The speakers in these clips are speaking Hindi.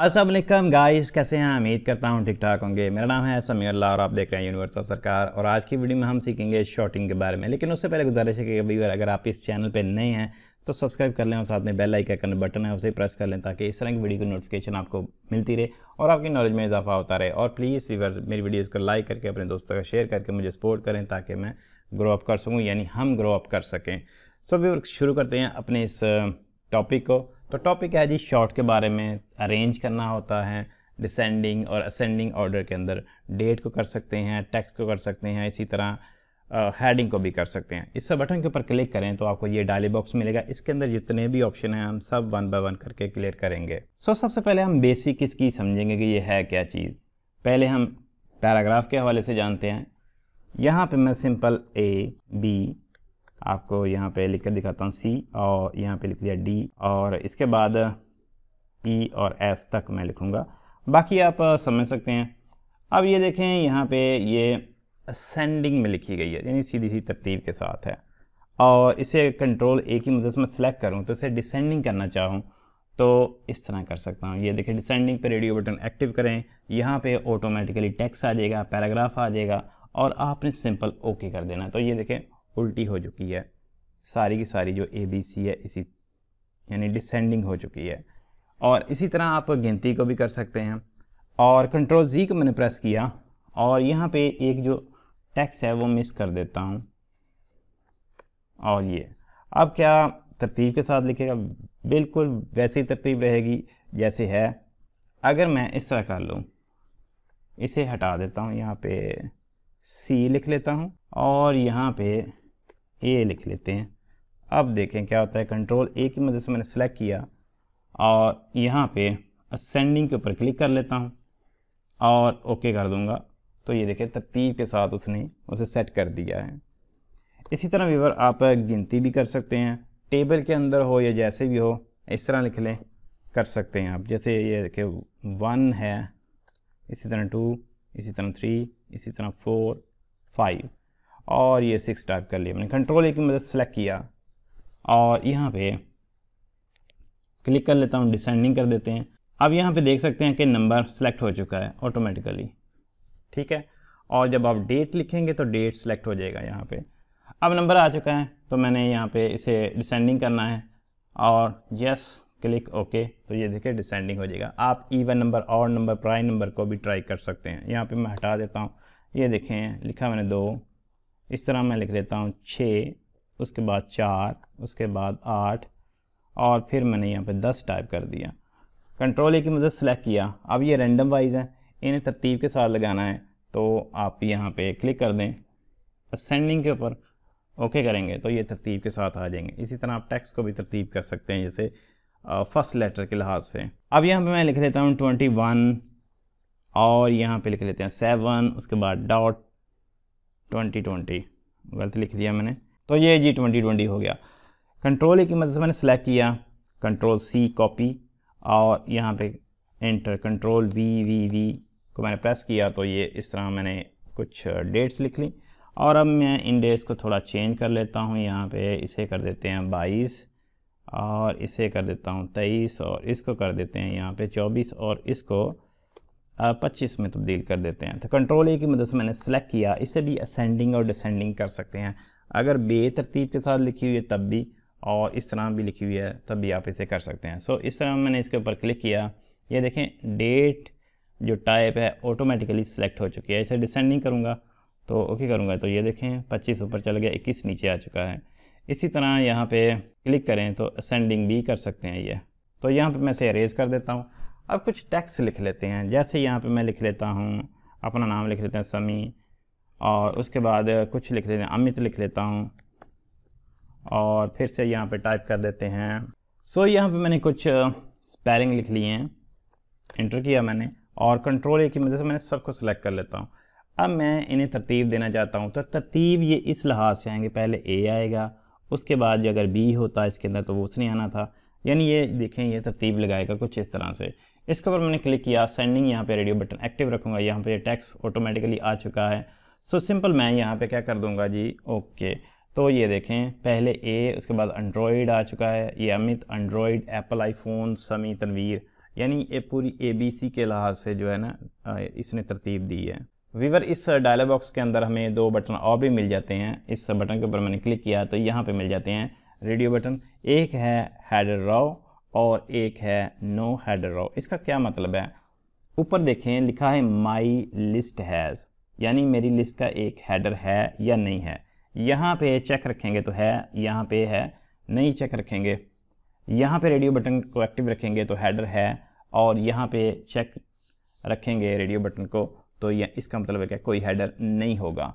असलम गाइस कैसे हैं उम्मीद करता हूँ ठीक ठाक होंगे मेरा नाम है समीउल्ला और आप देख रहे हैं यूनिवर्स ऑफ सरकार और आज की वीडियो में हम सीखेंगे शॉटिंग के बारे में लेकिन उससे पहले गुजारिश है कि व्यूअर अगर आप इस चैनल पर नए हैं तो सब्सक्राइब कर लें और साथ में बेल आइकन का बटन है उसे प्रेस कर लें ताकि इस तरह की वीडियो की नोटिफिकेशन आपको मिलती रहे और आपकी नॉलेज में इजाफा होता रहे और प्लीज़ व्यूअर मेरी वीडियोज़ को लाइक करके अपने दोस्तों का शेयर करके मुझे सपोर्ट करें ताकि मैं ग्रो अप कर सकूँ यानी हम ग्रो अप कर सकें सो व्यूअर शुरू करते हैं अपने इस टॉपिक को तो टॉपिक है जी शॉर्ट के बारे में अरेंज करना होता है डिसेंडिंग और असेंडिंग ऑर्डर के अंदर डेट को कर सकते हैं टेक्स्ट को कर सकते हैं इसी तरह हेडिंग को भी कर सकते हैं इस सब बटन के ऊपर क्लिक करें तो आपको ये डायली बॉक्स मिलेगा इसके अंदर जितने भी ऑप्शन हैं हम सब वन बाय वन करके क्लियर करेंगे सो so, सबसे पहले हम बेसिक इसकी समझेंगे कि ये है क्या चीज़ पहले हम पैराग्राफ के हवाले से जानते हैं यहाँ पे मैं सिंपल ए बी आपको यहाँ पे लिख कर दिखाता हूँ सी और यहाँ पे लिख दिया डी और इसके बाद ई e और एफ तक मैं लिखूँगा बाकी आप समझ सकते हैं अब ये देखें यहाँ पे ये असेंडिंग में लिखी गई है यानी सीधी सी तरतीब के साथ है और इसे कंट्रोल ए की मदद से मैं सिलेक्ट करूँ तो इसे डिसेंडिंग करना चाहूँ तो इस तरह कर सकता हूँ ये देखें डिसेंडिंग पे रेडियो बटन एक्टिव करें यहाँ पे ऑटोमेटिकली टेक्स्ट आ जाएगा पैराग्राफ आ जाएगा और आपने सिंपल ओके कर देना तो ये देखें उल्टी हो चुकी है सारी की सारी जो ए बी सी है इसी यानी डिसेंडिंग हो चुकी है और इसी तरह आप गिनती को भी कर सकते हैं और कंट्रोल जी को मैंने प्रेस किया और यहाँ पे एक जो टैक्स है वो मिस कर देता हूँ और ये अब क्या तरतीब के साथ लिखेगा बिल्कुल वैसी तरतीब रहेगी जैसे है अगर मैं इस तरह कर लूँ इसे हटा देता हूँ यहाँ पे सी लिख लेता हूँ और यहाँ पे ए लिख लेते हैं अब देखें क्या होता है कंट्रोल ए की मदद से मैंने सेलेक्ट किया और यहाँ पे असेंडिंग के ऊपर क्लिक कर लेता हूँ और ओके कर दूँगा तो ये देखें तरतीब के साथ उसने उसे सेट कर दिया है इसी तरह व्यूवर आप गिनती भी कर सकते हैं टेबल के अंदर हो या जैसे भी हो इस तरह लिख लें कर सकते हैं आप जैसे ये देखें वन है इसी तरह टू इसी तरह थ्री इसी तरह फोर फाइव और ये सिक्स टाइप कर लिया मैंने कंट्रोल एक की मदद सेलेक्ट किया और यहाँ पे क्लिक कर लेता हूँ डिसेंडिंग कर देते हैं अब यहाँ पे देख सकते हैं कि नंबर सेलेक्ट हो चुका है ऑटोमेटिकली ठीक है और जब आप डेट लिखेंगे तो डेट सेलेक्ट हो जाएगा यहाँ पे अब नंबर आ चुका है तो मैंने यहाँ पे इसे डिसेंडिंग करना है और यस क्लिक ओके तो ये देखिए डिसेंडिंग हो जाएगा आप इवन नंबर और नंबर प्राइम नंबर को भी ट्राई कर सकते हैं यहाँ पर मैं हटा देता हूँ ये देखें लिखा मैंने दो इस तरह मैं लिख लेता हूँ छः उसके बाद चार उसके बाद आठ और फिर मैंने यहाँ पे दस टाइप कर दिया कंट्रोल ए की मदद सेलेक्ट किया अब ये रेंडम वाइज है इन्हें तरतीब के साथ लगाना है तो आप यहाँ पे क्लिक कर दें असेंडिंग के ऊपर ओके करेंगे तो ये तरतीब के साथ आ जाएंगे इसी तरह आप टेक्स्ट को भी तरतीब कर सकते हैं जैसे फ़र्स्ट लेटर के लिहाज से अब यहाँ पे मैं लिख लेता हूँ ट्वेंटी वन और यहाँ पे लिख लेते हैं सेवन उसके बाद डॉट ट्वेंटी ट्वेंटी गलत लिख दिया मैंने तो ये जी ट्वेंटी ट्वेंटी हो गया कंट्रोल e की मदद से मैंने सेलेक्ट किया कंट्रोल सी कॉपी और यहाँ पे enter control V V V को मैंने प्रेस किया तो ये इस तरह मैंने कुछ डेट्स लिख ली और अब मैं इन डेट्स को थोड़ा चेंज कर लेता हूँ यहाँ पे इसे कर देते हैं बाईस और इसे कर देता हूँ तेईस और इसको कर देते हैं यहाँ पे चौबीस और इसको पच्चीस में तब्दील तो कर देते हैं तो कंट्रोल ए की मदद से मैंने सेलेक्ट किया इसे भी असेंडिंग और डिसेंडिंग कर सकते हैं अगर बे तरतीब के साथ लिखी हुई है तब भी और इस तरह भी लिखी हुई है तब भी आप इसे कर सकते हैं सो so, इस तरह मैंने इसके ऊपर क्लिक किया ये देखें डेट जो टाइप है ऑटोमेटिकली सिलेक्ट हो चुकी है इसे डिसेंडिंग करूँगा तो ओके करूँगा तो ये देखें पच्चीस ऊपर चल गया इक्कीस नीचे आ चुका है इसी तरह यहाँ पे क्लिक करें तो असेंडिंग भी कर सकते हैं ये तो यहाँ पे मैं इसे अरेज कर देता हूँ अब कुछ टैक्स लिख लेते हैं जैसे यहाँ पे मैं लिख लेता हूँ अपना नाम लिख लेते हैं समी और उसके बाद कुछ लिख लेते हैं अमित लिख लेता हूँ और फिर से यहाँ पे टाइप कर देते हैं सो so, यहाँ पे मैंने कुछ स्पेलिंग लिख लिए हैं इंटर किया मैंने और कंट्रोल ए की मदद से मैंने सबको सेलेक्ट कर लेता हूँ अब मैं इन्हें तरतीब देना चाहता हूँ तो तरतीब ये इस लिहाज से आएंगे पहले ए आएगा उसके बाद जो अगर बी होता इसके अंदर तो वो उसने आना था यानी ये देखें ये तरतीब लगाएगा कुछ इस तरह से इसके ऊपर मैंने क्लिक किया सेंडिंग यहाँ पे रेडियो बटन एक्टिव रखूँगा यहाँ पे टैक्स ऑटोमेटिकली आ चुका है सो so, सिंपल मैं यहाँ पे क्या कर दूँगा जी ओके तो ये देखें पहले ए उसके बाद एंड्रॉयड आ चुका है ये अमित एंड्रॉयड एप्पल आईफोन समी तनवीर यानी ये पूरी ए बी सी के लिहाज से जो है ना इसने तरतीब दी है वीवर इस डायलॉग बॉक्स के अंदर हमें दो बटन और भी मिल जाते हैं इस बटन के ऊपर मैंने क्लिक किया तो यहाँ पे मिल जाते हैं रेडियो बटन एक है हैडर राव और एक है नो हैडर रो इसका क्या मतलब है ऊपर देखें लिखा है माई लिस्ट हैज़ यानी मेरी लिस्ट का एक हैडर है या नहीं है यहाँ पे चेक रखेंगे तो है यहाँ पे है नहीं चेक रखेंगे यहाँ पे रेडियो बटन को एक्टिव रखेंगे तो हैडर है और यहाँ पे चेक रखेंगे रेडियो बटन को तो ये इसका मतलब है कि कोई हैडर नहीं होगा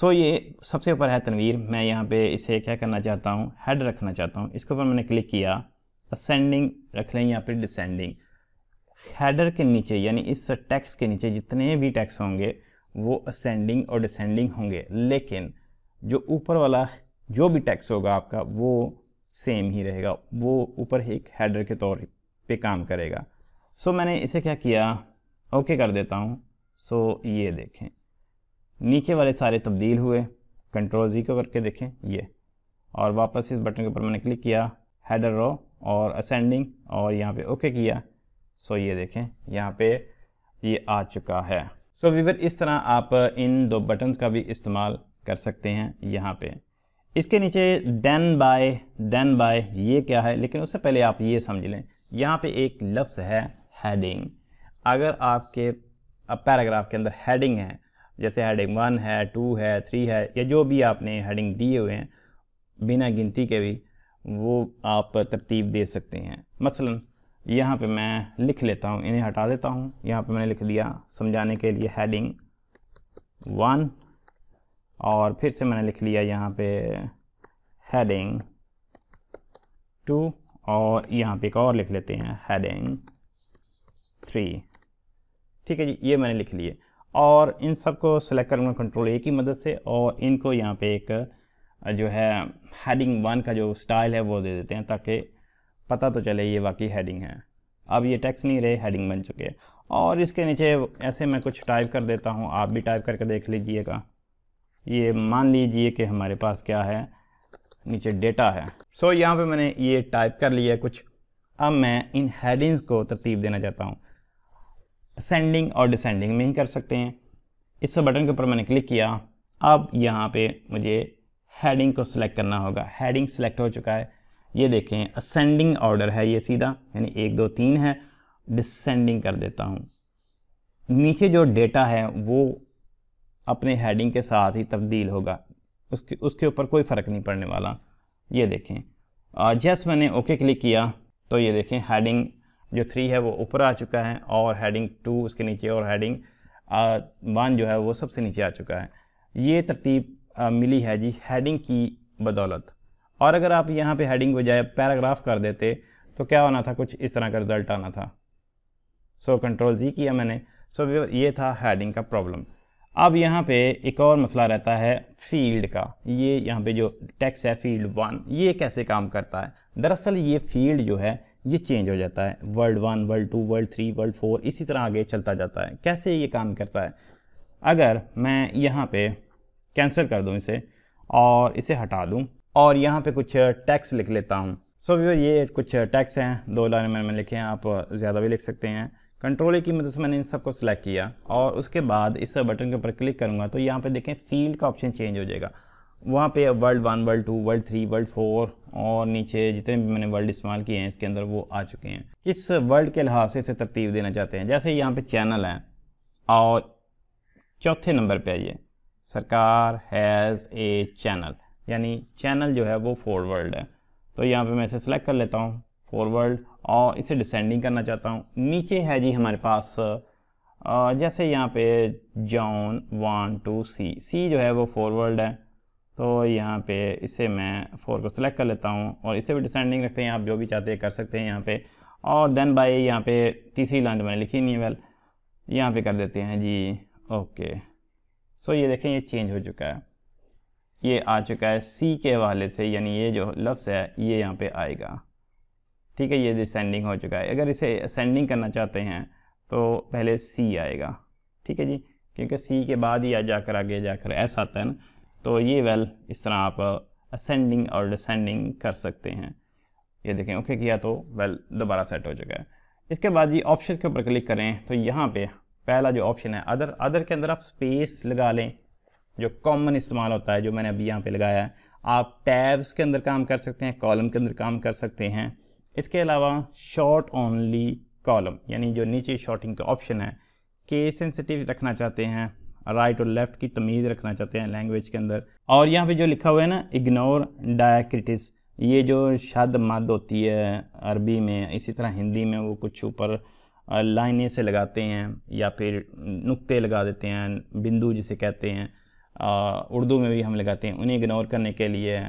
सो ये सबसे ऊपर है तनवीर मैं यहाँ पे इसे क्या करना चाहता हूँ हैड रखना चाहता हूँ इसके ऊपर मैंने क्लिक किया असेंडिंग रख लें या फिर डिसेंडिंग हेडर के नीचे यानी इस टैक्स के नीचे जितने भी टैक्स होंगे वो असेंडिंग और डिसेंडिंग होंगे लेकिन जो ऊपर वाला जो भी टैक्स होगा आपका वो सेम ही रहेगा वो ऊपर एक हेडर के तौर पे काम करेगा सो so, मैंने इसे क्या किया ओके कर देता हूँ सो so, ये देखें नीचे वाले सारे तब्दील हुए कंट्रोल जी को करके देखें ये और वापस इस बटन के ऊपर मैंने क्लिक किया हेडर रो और असेंडिंग और यहाँ पे ओके किया सो ये देखें यहाँ पे ये आ चुका है सो so, वीवर इस तरह आप इन दो बटन्स का भी इस्तेमाल कर सकते हैं यहाँ पे इसके नीचे देन बाय देन बाय ये क्या है लेकिन उससे पहले आप ये समझ लें यहाँ पे एक लफ्ज़ है हेडिंग अगर आपके पैराग्राफ के अंदर हेडिंग है जैसे हेडिंग वन है टू है थ्री है या जो भी आपने हेडिंग दिए हुए हैं बिना गिनती के भी वो आप तरतीब दे सकते हैं मसलन यहाँ पे मैं लिख लेता हूँ इन्हें हटा देता हूँ यहाँ पे मैंने लिख दिया समझाने के लिए हेडिंग वन और फिर से मैंने लिख लिया यहाँ पे हेडिंग टू और यहाँ पे एक और लिख लेते हैं हेडिंग थ्री ठीक है जी ये मैंने लिख लिए और इन सब को सेलेक्ट करूँगा कंट्रोल ए की मदद से और इनको यहाँ पे एक जो है हेडिंग वन का जो स्टाइल है वो दे देते हैं ताकि पता तो चले ये वाकई हेडिंग है अब ये टेक्स्ट नहीं रहे हेडिंग बन चुके हैं और इसके नीचे ऐसे मैं कुछ टाइप कर देता हूँ आप भी टाइप करके देख लीजिएगा ये मान लीजिए कि हमारे पास क्या है नीचे डेटा है सो so, यहाँ पे मैंने ये टाइप कर लिया कुछ अब मैं इन हेडिंग्स को तरतीब देना चाहता हूँ असेंडिंग और डिसेंडिंग में ही कर सकते हैं इस बटन के ऊपर मैंने क्लिक किया अब यहाँ पे मुझे हेडिंग को सिलेक्ट करना होगा हेडिंग सेलेक्ट हो चुका है ये देखें असेंडिंग ऑर्डर है ये सीधा यानी एक दो तीन है डिसेंडिंग कर देता हूँ नीचे जो डेटा है वो अपने हेडिंग के साथ ही तब्दील होगा उसके उसके ऊपर कोई फ़र्क नहीं पड़ने वाला ये देखें जैस मैंने ओके क्लिक किया तो ये देखें हेडिंग जो थ्री है वो ऊपर आ चुका है और हेडिंग टू उसके नीचे और हेडिंग वन जो है वो सबसे नीचे आ चुका है ये तरतीब मिली है जी हेडिंग की बदौलत और अगर आप यहाँ पे हेडिंग बजाय पैराग्राफ कर देते तो क्या होना था कुछ इस तरह का रिज़ल्ट आना था सो कंट्रोल जी किया मैंने सो so, ये था हेडिंग का प्रॉब्लम अब यहाँ पे एक और मसला रहता है फील्ड का ये यहाँ पे जो टैक्स है फील्ड वन ये कैसे काम करता है दरअसल ये फील्ड जो है ये चेंज हो जाता है world one world two world three world four इसी तरह आगे चलता जाता है कैसे ये काम करता है अगर मैं यहाँ पे कैंसिल कर दूँ इसे और इसे हटा दूँ और यहाँ पर कुछ टैक्स लिख लेता हूँ सो व्यूअर ये कुछ टैक्स हैं दो लाइन मैंने लिखे हैं आप ज़्यादा भी लिख सकते हैं कंट्रोल e की मदद से मैंने इन सबको सिलेक्ट किया और उसके बाद इस बटन के ऊपर क्लिक करूँगा तो यहाँ पे देखें फील्ड का ऑप्शन चेंज हो जाएगा वहाँ पे world one world two world three world four और नीचे जितने भी मैंने वर्ल्ड इस्तेमाल किए हैं इसके अंदर वो आ चुके हैं किस वर्ल्ड के लिहाज से इसे तरतीब देना चाहते हैं जैसे यहाँ पर चैनल हैं और चौथे नंबर पर आइए सरकार हैज़ ए चैनल यानी चैनल जो है वो फॉरवर्ड है तो यहाँ पे मैं इसे सेलेक्ट कर लेता हूँ फॉरवर्ड और इसे डिसेंडिंग करना चाहता हूँ नीचे है जी हमारे पास जैसे यहाँ पे John one two C C जो है वो फॉरवर्ड है तो यहाँ पे इसे मैं फोर को सिलेक्ट कर लेता हूँ और इसे भी डिसेंडिंग रखते हैं आप जो भी चाहते हैं कर सकते हैं यहाँ पे और देन बाई यहाँ पे तीसरी लाइन मैंने लिखी नहीं है वेल यहाँ पे कर देते हैं जी ओके सो so, ये देखें ये चेंज हो चुका है ये आ चुका है सी के हवाले से यानी ये जो लफ्ज़ है ये यहाँ पे आएगा ठीक है ये डिसेंडिंग हो चुका है अगर इसे असेंडिंग करना चाहते हैं तो पहले सी आएगा ठीक है जी क्योंकि सी के बाद ही आ जाकर आगे जाकर ऐसा आता है ना तो ये वेल इस तरह आप असेंडिंग और डिसेंडिंग कर सकते हैं ये देखें ओके किया तो वेल दोबारा सेट हो चुका है इसके बाद जी ऑप्शन के ऊपर क्लिक करें तो यहाँ पर पहला जो ऑप्शन है अदर अदर के अंदर आप स्पेस लगा लें जो कॉमन इस्तेमाल होता है जो मैंने अभी यहाँ पे लगाया है आप टैब्स के अंदर काम कर सकते हैं कॉलम के अंदर काम कर सकते हैं इसके अलावा शॉर्ट ओनली कॉलम यानी जो नीचे शॉर्टिंग का ऑप्शन है के सेंसिटिव रखना चाहते हैं राइट और लेफ़्ट की तमीज़ रखना चाहते हैं लैंग्वेज के अंदर और यहाँ पे जो लिखा हुआ है ना इग्नोर डायक्रिटिस ये जो शद मद होती है अरबी में इसी तरह हिंदी में वो कुछ ऊपर लाइनें से लगाते हैं या फिर नुक्ते लगा देते हैं बिंदु जिसे कहते हैं उर्दू में भी हम लगाते हैं उन्हें इग्नोर करने के लिए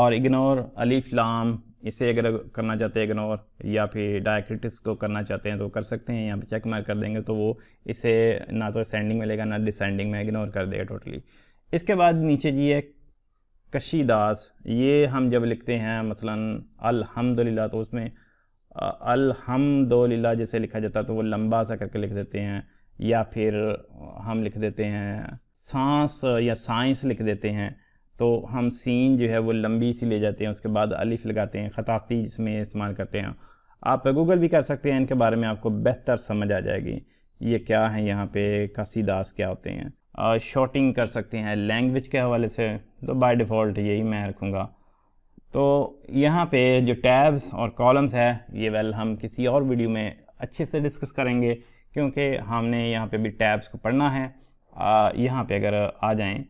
और इग्नोर अलीफ लाम इसे अगर करना चाहते हैं इग्नोर या फिर डायक्रिटिस को करना चाहते हैं तो कर सकते हैं यहाँ फिर चेक मार कर देंगे तो वो इसे ना तो सेंडिंग में लेगा ना डिसेंडिंग में इग्नोर कर देगा टोटली इसके बाद नीचे जी है कशीदास ये हम जब लिखते हैं मसलन अलहमदिल्ला तो उसमें अलहमदोलिल्लाह जैसे लिखा जाता है तो वो लंबा सा करके लिख देते हैं या फिर हम लिख देते हैं सांस या साइंस लिख देते हैं तो हम सीन जो है वो लंबी सी ले जाते हैं उसके बाद अलिफ लगाते हैं ख़ताती जिसमें इस्तेमाल करते हैं आप गूगल भी कर सकते हैं इनके बारे में आपको बेहतर समझ आ जाएगी ये क्या है यहाँ पे कसीदास क्या होते हैं शॉटिंग कर सकते हैं लैंग्वेज के हवाले से तो बाय डिफ़ॉल्ट यही मैं रखूँगा तो यहाँ पे जो टैब्स और कॉलम्स है ये वेल हम किसी और वीडियो में अच्छे से डिस्कस करेंगे क्योंकि हमने यहाँ पे भी टैब्स को पढ़ना है यहाँ पे अगर आ जाएं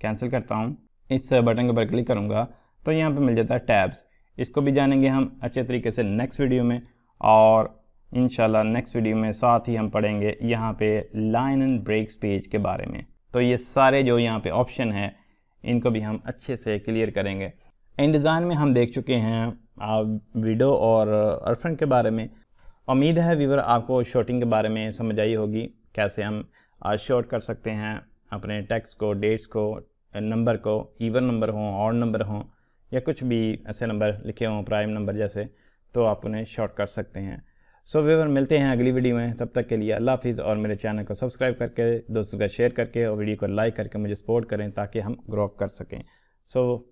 कैंसिल करता हूँ इस बटन के ऊपर क्लिक करूँगा तो यहाँ पे मिल जाता है टैब्स इसको भी जानेंगे हम अच्छे तरीके से नेक्स्ट वीडियो में और इन नेक्स्ट वीडियो में साथ ही हम पढ़ेंगे यहाँ पर लाइन एंड ब्रेक पेज के बारे में तो ये सारे जो यहाँ पर ऑप्शन है इनको भी हम अच्छे से क्लियर करेंगे डिज़ाइन में हम देख चुके हैं वीडो और अर्फन के बारे में उम्मीद है वीवर आपको शॉटिंग के बारे में समझ आई होगी कैसे हम शॉर्ट कर सकते हैं अपने टेक्स्ट को डेट्स को नंबर को इवन नंबर हों ऑड नंबर हों या कुछ भी ऐसे नंबर लिखे हों प्राइम नंबर जैसे तो आप उन्हें शॉर्ट कर सकते हैं सो so, वीवर मिलते हैं अगली वीडियो में तब तक के लिए अल्लाह हाफिज़ और मेरे चैनल को सब्सक्राइब करके दोस्तों का शेयर करके और वीडियो को लाइक करके मुझे सपोर्ट करें ताकि हम ग्रो कर सकें सो so,